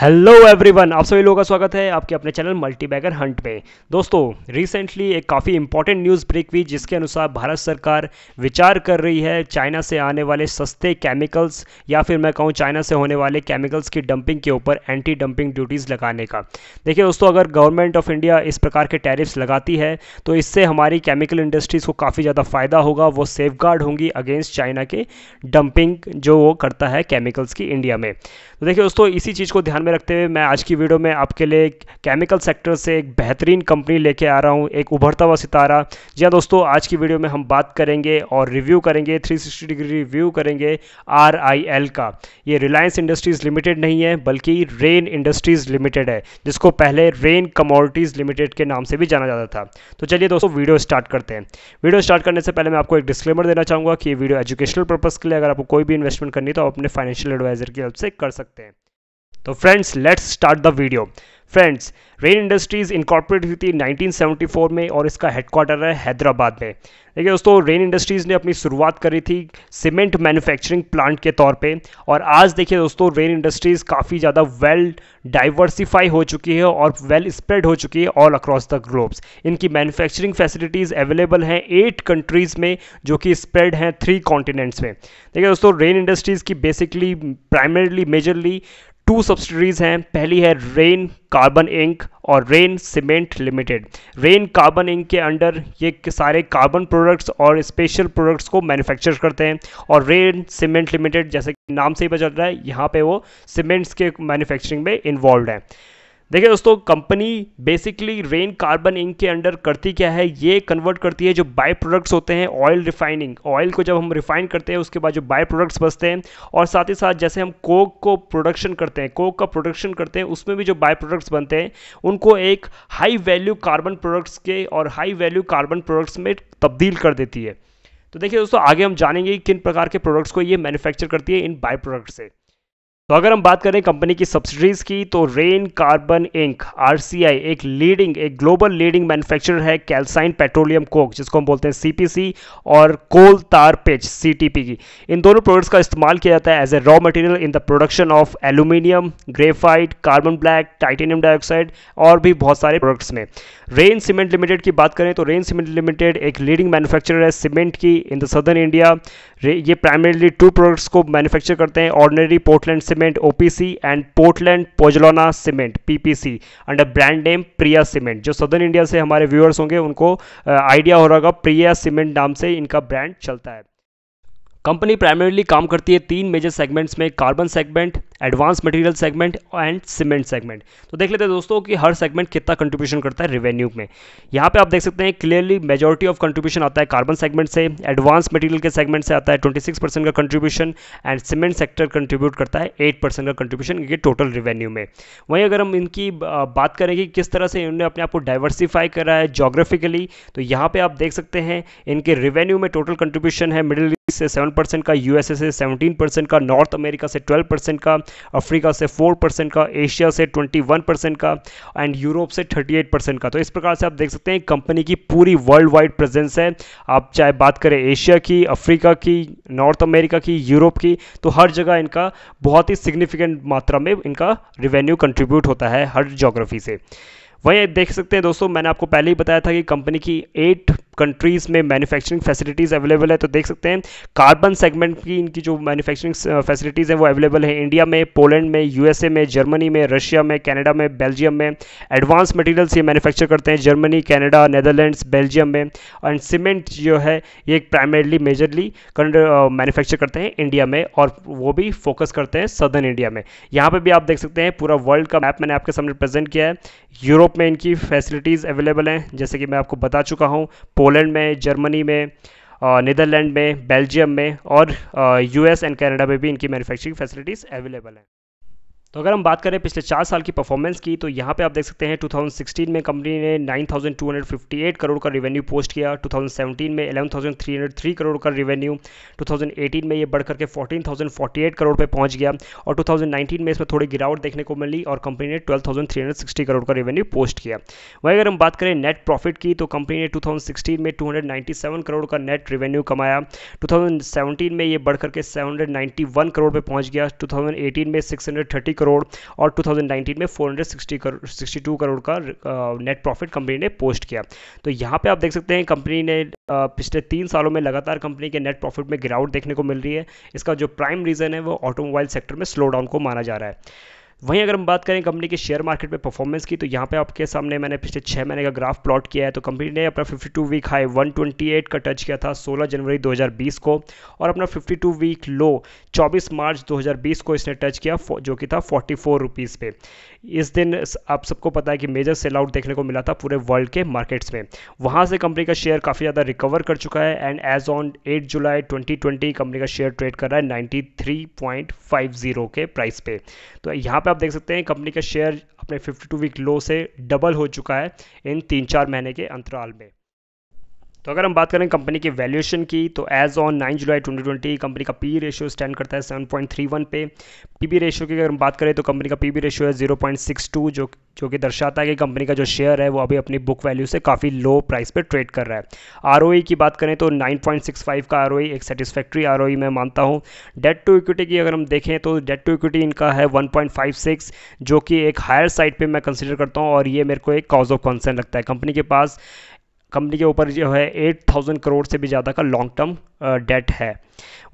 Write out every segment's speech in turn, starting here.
hello everyone आप सभी लोगों का स्वागत है आपके अपने चैनल मल्टीबैगर हंट पे दोस्तों रिसेंटली एक काफ़ी इंपॉर्टेंट न्यूज़ ब्रेक हुई जिसके अनुसार भारत सरकार विचार कर रही है चाइना से आने वाले सस्ते केमिकल्स या फिर मैं कहूँ चाइना से होने वाले केमिकल्स की डंपिंग के ऊपर एंटी डंपिंग ड्यूटीज़ लगाने का देखिए दोस्तों अगर गवर्नमेंट ऑफ इंडिया इस प्रकार के टैरिफ्स लगाती है तो इससे हमारी केमिकल इंडस्ट्रीज़ को काफ़ी ज़्यादा फ़ायदा होगा वो सेफ होंगी अगेंस्ट चाइना के डंपिंग जो वो करता है केमिकल्स की इंडिया में तो देखिए दोस्तों इसी चीज़ को ध्यान में रखते हुए मैं आज की वीडियो में आपके लिए केमिकल सेक्टर से एक बेहतरीन कंपनी लेके आ रहा हूँ एक उभरता हुआ सितारा जी हाँ दोस्तों आज की वीडियो में हम बात करेंगे और रिव्यू करेंगे 360 डिग्री रिव्यू करेंगे आर का ये रिलायंस इंडस्ट्रीज़ लिमिटेड नहीं है बल्कि रेन इंडस्ट्रीज़ लिमिटेड है जिसको पहले रेन कमोडिटीज़ लिमिटेड के नाम से भी जाना जाता था तो चलिए दोस्तों वीडियो स्टार्ट करते हैं वीडियो स्टार्ट करने से पहले मैं आपको एक डिस्क्लेमर देना चाहूँगा कि ये वीडियो एजुकेशनल पर्पज़ के लिए अगर आपको कोई भी इन्वेस्टमेंट करनी तो आप अपने फाइनेंशियल एडवाइजर की हेल्प से कर सकते हैं तो friends let's start the video friends Rain industries incorporate हुई थी 1974 में और इसका हेडक्वार्टर है हैदराबाद में देखिए दोस्तों रेन इंडस्ट्रीज़ ने अपनी शुरुआत करी थी सीमेंट मैन्युफैक्चरिंग प्लांट के तौर पे और आज देखिए दोस्तों रेन इंडस्ट्रीज़ काफ़ी ज़्यादा वेल डाइवर्सिफाई हो चुकी है और वेल स्प्रेड हो चुकी है ऑल अक्रॉस द ग्लोब्स इनकी मैन्युफैक्चरिंग फैसिलिटीज़ अवेलेबल हैं एट कंट्रीज़ में जो कि स्प्रेड हैं थ्री कॉन्टिनेंट्स में देखिए दोस्तों रेन इंडस्ट्रीज़ की basically primarily majorly two subsidiaries हैं पहली है रेन कार्बन इंक और Rain cement limited Rain carbon inc के अंडर ये सारे कार्बन प्रोडक्ट्स और स्पेशल प्रोडक्ट्स को मैन्युफैक्चर करते हैं और रेन सीमेंट लिमिटेड जैसे कि नाम से ही पता चल रहा है यहाँ पे वो सीमेंट्स के मैन्युफैक्चरिंग में इन्वॉल्व है देखिए दोस्तों company basically Rain carbon inc के अंडर करती क्या है ये कन्वर्ट करती है जो बाय प्रोडक्ट्स होते हैं ऑयल रिफाइनिंग ऑयल को जब हम रिफाइन करते हैं उसके बाद जो बाय प्रोडक्ट्स बचते हैं और साथ ही साथ जैसे हम कोक को प्रोडक्शन करते हैं कोक का प्रोडक्शन करते हैं उसमें भी जो बाय प्रोडक्ट्स बनते हैं उनको एक हाई वैल्यू कार्बन प्रोडक्ट्स के और हाई वैल्यू कार्बन प्रोडक्ट्स में तब्दील कर देती है तो देखिए दोस्तों आगे हम जानेंगे किन प्रकार के प्रोडक्ट्स को ये मैन्युफैक्चर करती है इन बाय प्रोडक्ट से तो अगर हम बात करें कंपनी की सब्सिडीज की तो रेन कार्बन इंक आर एक लीडिंग एक ग्लोबल लीडिंग मैन्युफैक्चरर है कैल्साइन पेट्रोलियम कोक जिसको हम बोलते हैं सीपीसी और कोल तार पिच सीटीपी की इन दोनों प्रोडक्ट्स का इस्तेमाल किया जाता है as a raw material in the production of aluminium graphite carbon black titanium dioxide और भी बहुत सारे प्रोडक्ट्स में रेन सीमेंट लिमिटेड की बात करें तो रेन सीमेंट लिमिटेड एक लीडिंग मैन्युफैक्चरर है सीमेंट की इन द सदर्न इंडिया ये प्राइमरीली टू प्रोडक्ट्स को मैन्युफैक्चर करते हैं ordinary Portland cement OPC and Portland pozzolana cement PPC under brand name Priya cement जो सदर्न इंडिया से हमारे व्यूअर्स होंगे उनको आइडिया हो रहा होगा प्रिया सीमेंट नाम से इनका ब्रांड चलता है कंपनी प्राइमरीली काम करती है तीन मेजर सेगमेंट्स में carbon segment advance material segment and cement segment तो देख लेते हैं दोस्तों कि हर सेगमेंट कितना कंट्रीब्यूशन करता है रेवेन्यू में यहाँ पे आप देख सकते हैं क्लियरली मेजॉरिटी ऑफ कंट्रीब्यूशन आता है कार्बन सेगमेंट से एडवांस मटेरियल के सेगमेंट से आता है ट्वेंटी परसेंट का contribution and cement sector contribute करता है एट परसेंट का कंट्रीब्यूशन इनके टोटल रेवेन्यू में वहीं अगर हम इनकी बात करें कि किस तरह से इन्होंने अपने आप को डाइवर्सिफाई करा है जोग्राफिकली तो यहाँ पर आप देख सकते हैं इनके रेवेन्यू में टोटल कंट्रीब्यूशन है मिडिल से सेवन परसेंट का यूएसए से सेवनटीन परसेंट का नॉर्थ अमेरिका से ट्वेल्व परसेंट का अफ्रीका से फोर परसेंट का एशिया से ट्वेंटी वन परसेंट का एंड यूरोप से थर्टी एट परसेंट का तो इस प्रकार से आप देख सकते हैं कंपनी की पूरी वर्ल्ड वाइड प्रेजेंस है आप चाहे बात करें एशिया की अफ्रीका की नॉर्थ अमेरिका की यूरोप की तो हर जगह इनका बहुत ही सिग्निफिकेंट मात्रा में इनका रिवेन्यू कंट्रीब्यूट होता है हर जोग्राफी से वही देख सकते हैं दोस्तों मैंने आपको पहले ही बताया था कि कंपनी की एट कंट्रीज़ में मैन्युफैक्चरिंग फैसिलिटीज़ अवेलेबल है तो देख सकते हैं कार्बन सेगमेंट की इनकी जो मैन्युफैक्चरिंग फैसिलिटीज़ हैं वो अवेलेबल है इंडिया में पोलैंड में यूएसए में जर्मनी में रशिया में कनाडा में बेल्जियम में एडवांस मटेरियल्स ये मैन्युफैक्चर करते हैं जर्मनी कनाडा नेदरलैंड्स बेल्जियम में एंड सीमेंट जो है ये प्राइमरली मेजरली मैन्युफैक्चर करते हैं इंडिया में और वो भी फोकस करते हैं सदर्न इंडिया में यहाँ पर भी आप देख सकते हैं पूरा वर्ल्ड का मैप मैंने आपके सामने प्रेजेंट किया है यूरोप में इनकी फैसिलिटीज़ अवेलेबल हैं जैसे कि मैं आपको बता चुका हूँ पोलैंड में जर्मनी में नीदरलैंड में बेल्जियम में और यूएस एंड कनाडा में भी इनकी मैन्युफैक्चरिंग फैसिलिटीज़ अवेलेबल हैं तो अगर हम बात करें पिछले चार साल की परफॉर्मेंस की तो यहाँ पे आप देख सकते हैं 2016 में कंपनी ने 9,258 करोड़ का रेवेन्यू पोस्ट किया 2017 में 11,303 करोड़ का रेवेन्यू 2018 में ये बढ़ करके 14,048 करोड़ पे पहुँच गया और 2019 में इसमें थोड़ी गिरावट देखने को मिली और कंपनी ने ट्वेल्व करोड़ का रेवेन्यू पोस्ट किया वहीं अगर हम बात करें नेट प्रॉफिट की तो कंपनी ने टू में टू करोड़ का नेट रेवेन्यू कमाया टू में ये बढ़ करके सेवन करोड़ पर पहुंच गया टू में सिक्स करोड़ करोड़ और 2019 में 460 करोड़ 62 करोड़ का नेट प्रॉफिट कंपनी ने पोस्ट किया तो यहाँ पे आप देख सकते हैं कंपनी ने पिछले तीन सालों में लगातार कंपनी के नेट प्रॉफिट में गिरावट देखने को मिल रही है इसका जो प्राइम रीज़न है वो ऑटोमोबाइल सेक्टर में स्लो डाउन को माना जा रहा है वहीं अगर हम बात करें कंपनी के शेयर मार्केट में परफॉर्मेंस की तो यहाँ पे आपके सामने मैंने पिछले छः महीने का ग्राफ प्लॉट किया है तो कंपनी ने अपना 52 वीक हाई 128 का टच किया था 16 जनवरी 2020 को और अपना 52 वीक लो 24 मार्च 2020 को इसने टच किया जो कि था फोर्टी फोर पे इस दिन आप सबको पता है कि मेजर सेल आउट देखने को मिला था पूरे वर्ल्ड के मार्केट्स में वहाँ से कंपनी का शेयर काफ़ी ज़्यादा रिकवर कर चुका है एंड एज ऑन 8 जुलाई 2020 कंपनी का शेयर ट्रेड कर रहा है 93.50 के प्राइस पे तो यहाँ पे आप देख सकते हैं कंपनी का शेयर अपने 52 वीक लो से डबल हो चुका है इन तीन चार महीने के अंतराल में तो अगर हम बात करें कंपनी की वैल्यूएशन की तो एज ऑन नाइन जुलाई 2020 कंपनी का पी रेशियो स्टैंड करता है 7.31 पे पीबी रेशियो की अगर हम बात करें तो कंपनी का पीबी रेशियो है 0.62 जो जो कि दर्शाता है कि कंपनी का जो शेयर है वो अभी अपनी बुक वैल्यू से काफ़ी लो प्राइस पर ट्रेड कर रहा है आर e की बात करें तो नाइन का आर e, एक सेटिस्फैक्ट्री आर e मैं मानता हूँ डेट टू इक्विटी की अगर हम देखें तो डेट टू इक्विटी इनका है वन जो कि एक हायर साइड पर मैं कंसिडर करता हूँ और ये मेरे को एक कॉज ऑफ कंसर्न लगता है कंपनी के पास कंपनी के ऊपर जो है एट थाउजेंड करोड़ से भी ज़्यादा का लॉन्ग टर्म डेट है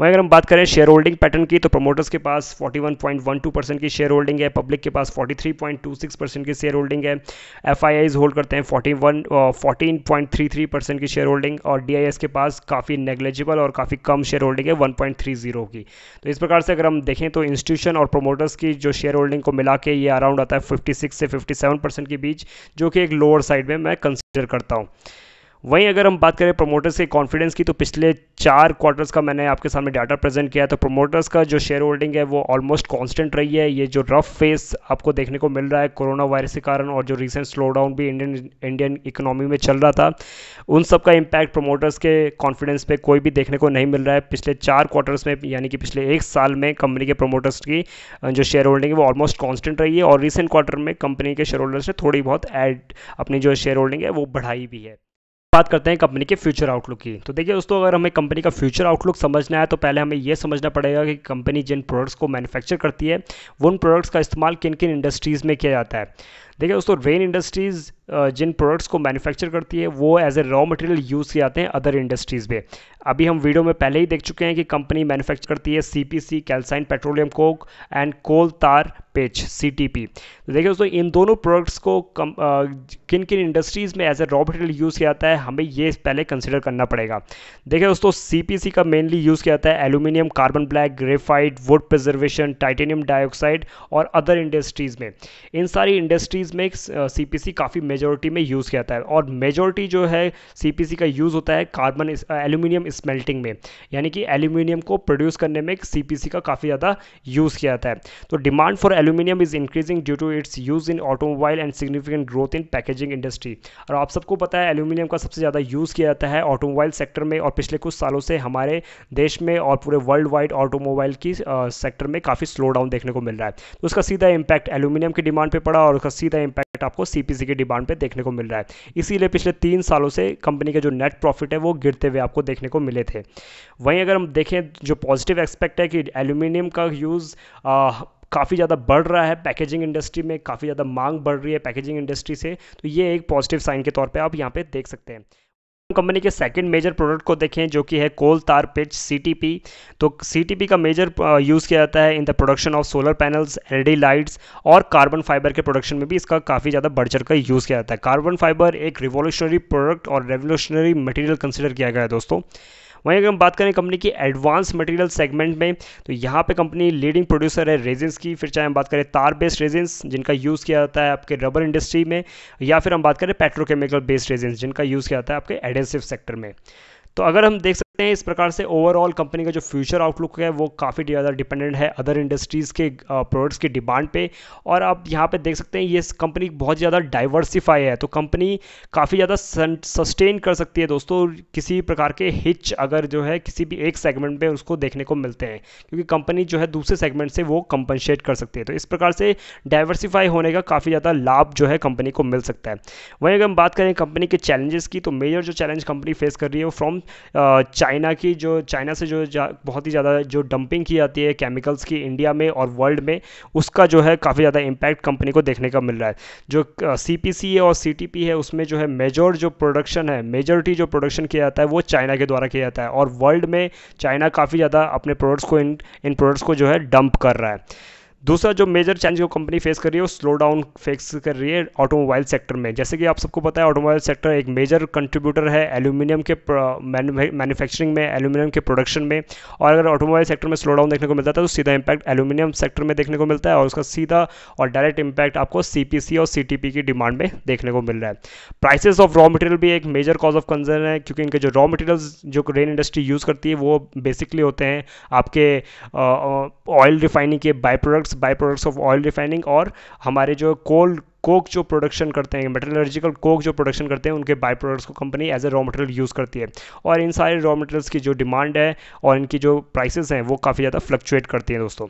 वहीं अगर हम बात करें शेयर होल्डिंग पैटर्न की तो प्रमोटर्स के पास 41.12 परसेंट की शेयर होल्डिंग है पब्लिक के पास 43.26 परसेंट की शेयर होल्डिंग है एफ होल्ड करते हैं 41 14.33 परसेंट की शेयर होल्डिंग और डी के पास काफ़ी नेग्लेजिबल और काफ़ी कम शेयर होल्डिंग है 1.30 की तो इस प्रकार से अगर हम देखें तो इंस्टीट्यूशन और प्रोमोटर्स की जो शेयर होल्डिंग को मिला के ये अराउंड आता है फिफ्टी से फिफ्टी के बीच जो कि एक लोअर साइड में मैं कंसिडर करता हूँ वहीं अगर हम बात करें प्रमोटर्स के कॉन्फिडेंस की तो पिछले चार क्वार्टर्स का मैंने आपके सामने डाटा प्रेजेंट किया तो प्रमोटर्स का जो शेयर होल्डिंग है वो ऑलमोस्ट कांस्टेंट रही है ये जो रफ फेस आपको देखने को मिल रहा है कोरोना वायरस के कारण और जो रिसेंट स्लो डाउन भी इंडियन इंडियन इकोनॉमी में चल रहा था उन सब का इम्पैक्ट प्रमोटर्स के कॉन्फिडेंस पर कोई भी देखने को नहीं मिल रहा है पिछले चार क्वार्टर्स में यानी कि पिछले एक साल में कंपनी के प्रोमोटर्स की जो शेयर होल्डिंग है वो ऑलमोस्ट कॉन्स्टेंट रही है और रिसेंट क्वार्टर में कंपनी के शेयर होल्डर्स ने थोड़ी बहुत एड अपनी जो शेयर होल्डिंग है वो बढ़ाई भी है बात करते हैं कंपनी के फ्यूचर आउटलुक की तो देखिए दोस्तों अगर हमें कंपनी का फ्यूचर आउटलुक समझना है तो पहले हमें यह समझना पड़ेगा कि कंपनी जिन प्रोडक्ट्स को मैन्युफैक्चर करती है उन प्रोडक्ट्स का इस्तेमाल किन किन इंडस्ट्रीज़ में किया जाता है देखिए दोस्तों रेन इंडस्ट्रीज़ जिन प्रोडक्ट्स को मैन्युफैक्चर करती है वो as a raw material use किए जाते हैं अदर इंडस्ट्रीज़ में अभी हम वीडियो में पहले ही देख चुके हैं कि कंपनी मैन्युफैक्चर करती है C calcined petroleum coke and coal tar pitch सी तो देखिए दोस्तों इन दोनों प्रोडक्ट्स को कम, आ, किन किन इंडस्ट्रीज़ में as a raw material use किया जाता है हमें ये पहले कंसिडर करना पड़ेगा देखिए दोस्तों सी का मेनली यूज़ किया जाता है aluminium carbon black graphite wood preservation titanium dioxide और अदर इंडस्ट्रीज़ में इन सारी इंडस्ट्रीज Uh, कंट्रीज़ में सीपीसी काफ़ी मेजोरिटी में यूज़ किया जाता है और मेजोरिटी जो है सीपीसी का यूज़ होता है कार्बन एल्यूमिनियम स्मेल्टिंग में यानी कि एल्यूमिनियम को प्रोड्यूस करने में सीपीसी का काफ़ी ज़्यादा यूज़ किया जाता है तो demand for aluminium is increasing due to its use in automobile and significant growth in packaging industry और आप सबको पता है एल्यूमिनियम का सबसे ज़्यादा यूज़ किया जाता है ऑटोमोबाइल सेक्टर में और पिछले कुछ सालों से हमारे देश में और पूरे वर्ल्ड वाइड ऑटोमोबाइल की सेक्टर uh, में काफ़ी स्लो डाउन देखने को मिल रहा है तो उसका सीधा इम्पैक्ट एल्यूमिनियम की डिमांड पर पड़ा और उसका सीधा सीधा इंपैक्ट आपको सीपीसी के डिमांड पर देखने को मिल रहा है इसीलिए पिछले तीन सालों से कंपनी के जो नेट प्रॉफिट है वो गिरते हुए आपको देखने को मिले थे वहीं अगर हम देखें जो पॉजिटिव एक्सपेक्ट है कि एल्यूमिनियम का यूज़ काफ़ी ज़्यादा बढ़ रहा है पैकेजिंग इंडस्ट्री में काफ़ी ज़्यादा मांग बढ़ रही है पैकेजिंग इंडस्ट्री से तो ये एक पॉजिटिव साइन के तौर पे आप यहाँ पे देख सकते हैं कंपनी के सेकंड मेजर प्रोडक्ट को देखें जो कि है कोल तार पिच सी तो सी का मेजर यूज़ uh, किया जाता है in the production of solar panels LED lights और कार्बन फाइबर के प्रोडक्शन में भी इसका काफ़ी ज़्यादा बढ़ चढ़ यूज़ किया जाता है कार्बन फाइबर एक रिवोल्यूशनरी प्रोडक्ट और रेवोल्यूशनरी मटेरियल कंसिडर किया गया है दोस्तों वहीं अगर हम बात करें कंपनी की एडवांस मटेरियल सेगमेंट में तो यहाँ पे कंपनी लीडिंग प्रोड्यूसर है रेजिन्स की फिर चाहे हम बात करें तार बेस्ड रेजिन्स जिनका यूज़ किया जाता है आपके रबर इंडस्ट्री में या फिर हम बात करें पेट्रोकेमिकल बेस्ड रेजिन्स जिनका यूज़ किया जाता है आपके एडेंसिव सेक्टर में तो अगर हम देख हैं इस प्रकार से ओवरऑल कंपनी का जो फ्यूचर आउटलुक है वो काफ़ी ज़्यादा डिपेंडेंट है अदर इंडस्ट्रीज़ के प्रोडक्ट्स की डिमांड पे और आप यहाँ पे देख सकते हैं ये कंपनी बहुत ज़्यादा डाइवर्सिफाई है तो कंपनी काफ़ी ज़्यादा सस्टेन कर सकती है दोस्तों किसी प्रकार के हिच अगर जो है किसी भी एक सेगमेंट पर उसको देखने को मिलते हैं क्योंकि कंपनी जो है दूसरे सेगमेंट से वो कंपनसेट कर सकती है तो इस प्रकार से डाइवर्सिफाई होने का काफ़ी ज़्यादा लाभ जो है कंपनी को मिल सकता है वहीं अगर हम बात करें कंपनी के चैलेंजेस की तो मेजर जो चैलेंज कंपनी फेस कर रही है वो फ्रॉम चाइना की जो चाइना से जो बहुत ही ज़्यादा जो डंपिंग की जाती है केमिकल्स की इंडिया में और वर्ल्ड में उसका जो है काफ़ी ज़्यादा इम्पैक्ट कंपनी को देखने का मिल रहा है जो सी पी सी और सी टी पी है उसमें जो है मेजोर जो प्रोडक्शन है मेजोरिटी जो प्रोडक्शन किया जाता है वो चाइना के द्वारा किया जाता है और वर्ल्ड में चाइना काफ़ी ज़्यादा अपने प्रोडक्ट्स को इन इन प्रोडक्ट्स को जो है डंप कर रहा है दूसरा जो मेजर चैलेंज जो कंपनी फेस कर रही है वो स्लो डाउन फेस कर रही है ऑटोमोबाइल सेक्टर में जैसे कि आप सबको पता है ऑटोमोबाइल सेक्टर एक मेजर कंट्रीब्यूटर है एल्यूमिनियम के मैन्युफैक्चरिंग में एल्यूमिनियम के प्रोडक्शन में और अगर ऑटोमोबाइल सेक्टर में स्लो डाउन देखने को मिलता है तो सीधा इंपैक्ट एल्यूमिनियम सेक्टर में देखने को मिलता है और उसका सीधा और डायरेक्ट इंपैक्ट आपको सी और सी की डिमांड में देखने को मिल रहा है प्राइसेज ऑफ रॉ मटेरियल भी एक मेजर कॉज ऑफ कंसर्न है क्योंकि इनके जो रॉ मटेरियल जो रेन इंडस्ट्री यूज़ करती है वो बेसिकली होते हैं आपके ऑयल रिफाइनिंग के by products products by products of oil refining और हमारे जो कोल कोक जो प्रोडक्शन करते हैं मेटलर्जिकल कोक जो प्रोडक्शन करते हैं उनके बाई प्रोडक्ट्स को company as a raw material use करती है और इन सारे रॉ मटेरियल्स की जो डिमांड है और इनकी जो प्राइसेस हैं वो काफ़ी ज़्यादा फ्लक्चुएट करती हैं दोस्तों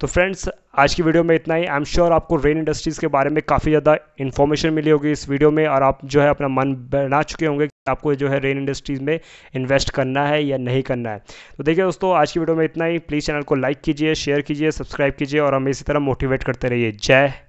तो फ्रेंड्स आज की वीडियो में इतना ही आई एम श्योर आपको रेन इंडस्ट्रीज़ के बारे में काफ़ी ज़्यादा इन्फॉर्मेशन मिली होगी इस वीडियो में और आप जो है अपना मन बना चुके होंगे कि आपको जो है रेन इंडस्ट्रीज़ में इन्वेस्ट करना है या नहीं करना है तो देखिए दोस्तों आज की वीडियो में इतना ही प्लीज़ चैनल को लाइक कीजिए शेयर कीजिए सब्सक्राइब कीजिए और हमें इसी तरह मोटिवेट करते रहिए जय